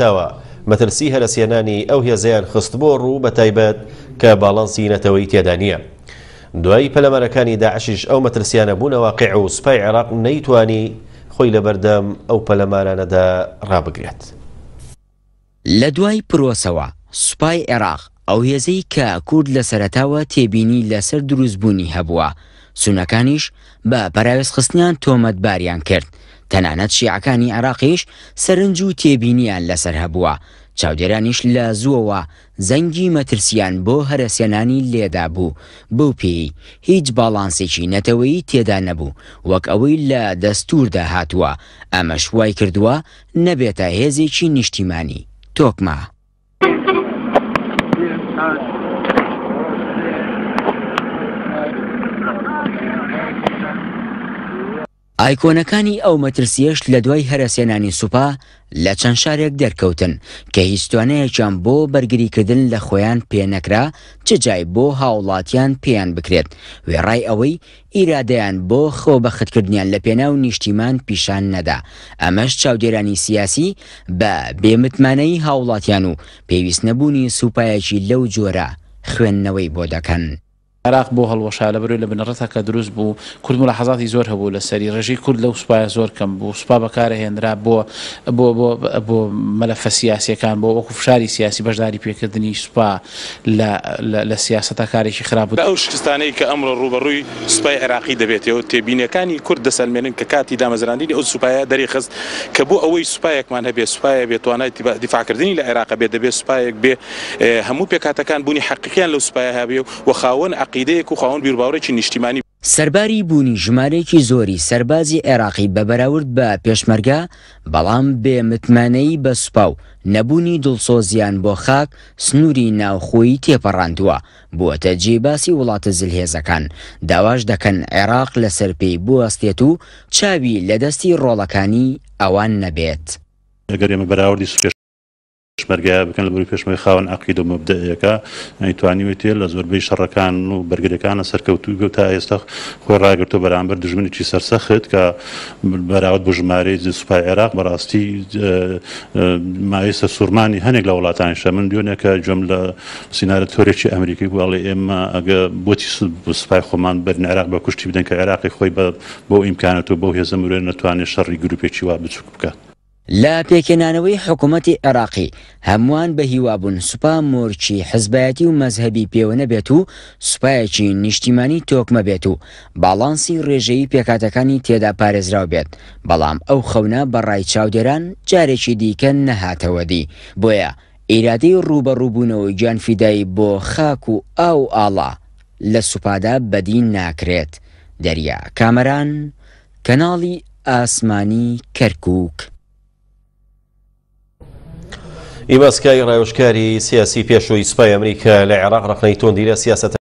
تاوە مەترسی هەرسێنانی ئەو هێزیان خست بۆ ڕوو بە تایبەت کە باڵانسی نەتەوەی تێدا نییە دوایی پەلەمەرەکانی داعشش ئەو مەترسیانە بوونەوە قیع و سوپای عێراق نەیتوانی خۆی لە بەردەم ئەو پەلەمارانەدا ڕابگرێت لە دوای پرۆسەوە سوپای عێراق ئەو هێزەی کە کورد لە سەرتاوە تێبینی لەسەر دروستبوونی هەبووە سونەکانیش بە پەراوێز خستنیان تۆمەتباریان کرد تەنانەت شیعەکانی عراقیش سەرنج و تێبینیان لەسەر هەبووە چاودێرانیش لە زووەوە زەنگی مەترسیان بۆ هەرەسێنانی لێدا بوو بەو پێی هیچ باڵانسێکی نەتەوەی تێدا نەبوو وەک ئەوەی لە دەستوردا هاتووە ئەمەش وای کردووە نەبێتە هێزێکی نیشتیمانی تۆکمە. ئایکۆنەکانی ئەو مەترسیەش لە دوای هەرەسێنانی سوپا لە چەند شارێک دەرکەوتن کە هیچتوانەیەکیان بۆ بەرگریکردن لە خۆیان پێنەکرا چ جای بۆ هاوڵاتیان پێیان بکرێت وێڕای ئەوەی ئیرادەیان بۆ خۆ بەخەتکردنیان لە پێناو نیشتیمان پیشان نەدا ئەمەش چاودێرانی سیاسی بە بێمتمانەی هاوڵاتیان و پێویست نەبوونی سوپایەکی لەو جۆرە خوێندنەوەی بۆ دەکەن. عراق بۆ هەڵوەشا لە بەروی لە بنەڕەتە کە دروست بوو کورد ملا حەزاتی زۆر هەبوو لە سەری ڕژی کورد لەو سوپایە زۆر کەم بوو سوپا بەکارە هێنرا بۆ بۆ بۆ بۆ مەلەفە سیاسیەکان بۆ وەکو فشاری سیاسی بەشداری پێکردنی سوپا لە سیاستە کارێکی خراپ بوو ئەو شکستانەی کە ئەمڕۆ ڕوبەڕووی سوپای عراقی دەبێتەوە تێبینەکانی کورد دەسەلمێنن کە کاتی دامەزراندنی ئەو سوپایە دەری خست کە بۆ ئەوەی سوپایەکمان هەبێ سوپایە بێتوانای دیفاکردنی لە عێراق بێت دەبێت سوپایەک بێ هەموو پێکاتەکان بوونی حقیقیان لەو سوپایە هەبێ و خاوەن عقی عقیدەیەک و خاون بیرباوڕێکی نیشتیمانی سەرباری بوونی ژمارەیەکی زۆری سربازی عێراقی بە بەراورد بە پێشمەرگا بەڵام بێمتمانەی بە سوپاو نەبوونی دڵسۆزیان بۆ خاک سنووری ناوخۆی تێپەڕاندووە بووەتە جێباسی وڵاتە زلهێزەکان داواش دەکەن عێراق لەسەر پێی بوەستێت و چاوی لە دەستی ڕۆڵەکانی ئەوان نەبێت. ئەگەر ئێمە بەراوردی سوپێش پشمەرگایە بکەن لە بری پێشمەی خاون عقید و مبدەیەەکە توانی وێتێ لە زۆربەی شەڕەکان و بەرگەریەکانە سەرکەوتوی بێت تا ئێستا خۆی ڕاگرتو بەرامبەر دژمنیی سەرسەخت کە بەراوت بۆ ژمارەی سوپای عێراق بەڕاستی مایسە سوورمانی هەنێک لە وڵاتانی شە من دوێنێکە جۆم لە سینارە تۆرێکی ئەمریکی وڵی ئێمە ئەگە بۆچی سوپای خۆمان بەرن عراق بە کوشتی بدەن کە عێراقی خۆی بۆ ئیمکانێت و بۆ هێزە مرێن نتوانێت شەڕی گروپێکی وا بچوک بکات. لە پێکێنانەوەی حکوومەتتی عێراقی هەمووان بە هیوابوون سوپا مۆرچی حزبایەتی و مەزهبی پێوەنە بێت و سوپایەکی نیشتیمانی تۆکمە بێت و باڵانسی ڕێژەی پێکاتەکانی تێدا پارێزراو بێت بەڵام ئەو خەونە بەڕای چاودێران جارێکی دیکە نەهاتەوەدی بۆیە ئیرادی ڕوبەڕووبوونەوەی گیانفیدایی بۆ خاک و ئاو ئاڵا لە سوپادا بەدی ناکرێت دەریا کامەران کەناڵی ئاسمانی کەرکک ئیماسکای ڕایۆشکاری سیاسی پێشووی سوپای ئەمریکا لە عێراق ڕخنەی تۆندی لە سیاست